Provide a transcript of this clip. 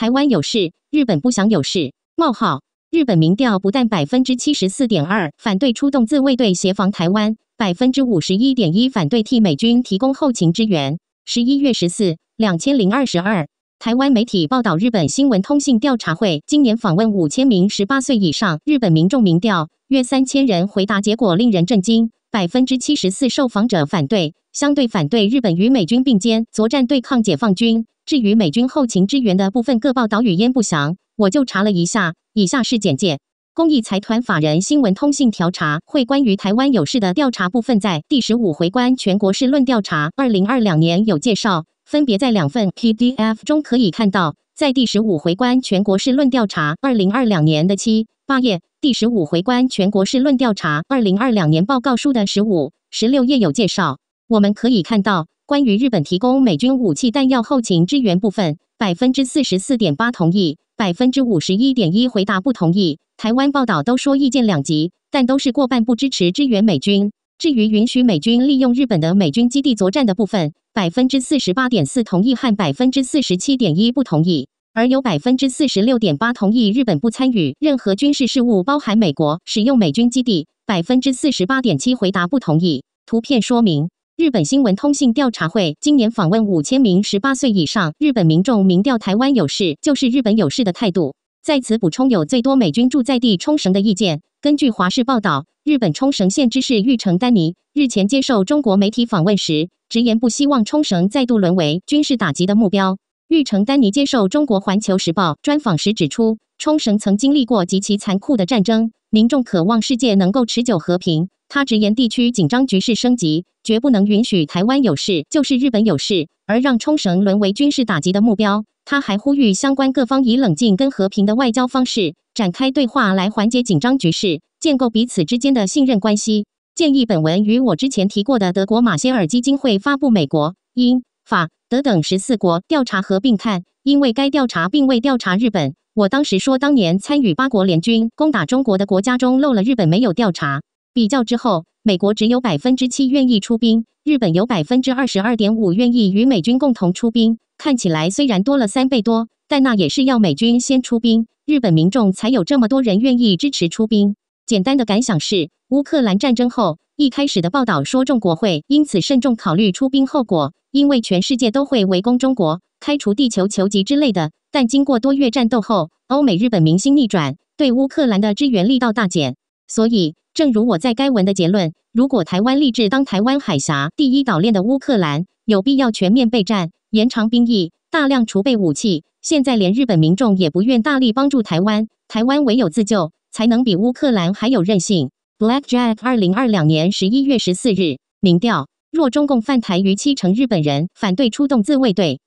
台湾有事，日本不想有事。冒号，日本民调不但百分之七十四点二反对出动自卫队协防台湾，百分之五十一点一反对替美军提供后勤支援。十一月十四，两千零二十二，台湾媒体报道，日本新闻通信调查会今年访问五千名十八岁以上日本民众民调。约三千人回答，结果令人震惊。百分之七十四受访者反对，相对反对日本与美军并肩作战对抗解放军。至于美军后勤支援的部分，各报道语焉不详。我就查了一下，以下是简介：公益财团法人新闻通信调查会关于台湾有事的调查部分，在第十五回关全国事论调查二零二两年有介绍，分别在两份 PDF 中可以看到。在第十五回关全国事论调查二零二两年的期。八页第十五回关全国市论调查二零二两年报告书的十五十六页有介绍，我们可以看到关于日本提供美军武器弹药后勤支援部分，百分之四十四点八同意，百分之五十一点一回答不同意。台湾报道都说意见两极，但都是过半不支持支援美军。至于允许美军利用日本的美军基地作战的部分，百分之四十八点四同意和百分之四十七点一不同意。而有百分之四十六点八同意日本不参与任何军事事务，包含美国使用美军基地；百分之四十八点七回答不同意。图片说明：日本新闻通信调查会今年访问五千名十八岁以上日本民众，民调台湾有事就是日本有事的态度。在此补充，有最多美军驻在地冲绳的意见。根据华视报道，日本冲绳县知事玉成丹尼日前接受中国媒体访问时，直言不希望冲绳再度沦为军事打击的目标。玉成丹尼接受《中国环球时报》专访时指出，冲绳曾经历过极其残酷的战争，民众渴望世界能够持久和平。他直言，地区紧张局势升级，绝不能允许台湾有事就是日本有事，而让冲绳沦为军事打击的目标。他还呼吁相关各方以冷静跟和平的外交方式展开对话，来缓解紧张局势，建构彼此之间的信任关系。建议本文与我之前提过的德国马歇尔基金会发布美国因。法、德等十四国调查合并看，因为该调查并未调查日本。我当时说，当年参与八国联军攻打中国的国家中漏了日本，没有调查。比较之后，美国只有百分之七愿意出兵，日本有百分之二十二点五愿意与美军共同出兵。看起来虽然多了三倍多，但那也是要美军先出兵，日本民众才有这么多人愿意支持出兵。简单的感想是，乌克兰战争后一开始的报道说中国会因此慎重考虑出兵后果，因为全世界都会围攻中国，开除地球球籍之类的。但经过多月战斗后，欧美日本明星逆转，对乌克兰的支援力道大减。所以正如我在该文的结论，如果台湾立志当台湾海峡第一岛链的乌克兰，有必要全面备战，延长兵役，大量储备武器。现在连日本民众也不愿大力帮助台湾，台湾唯有自救。才能比乌克兰还有韧性。Blackjack 二零二两年十一月十四日民调：若中共犯台，逾七成日本人反对出动自卫队。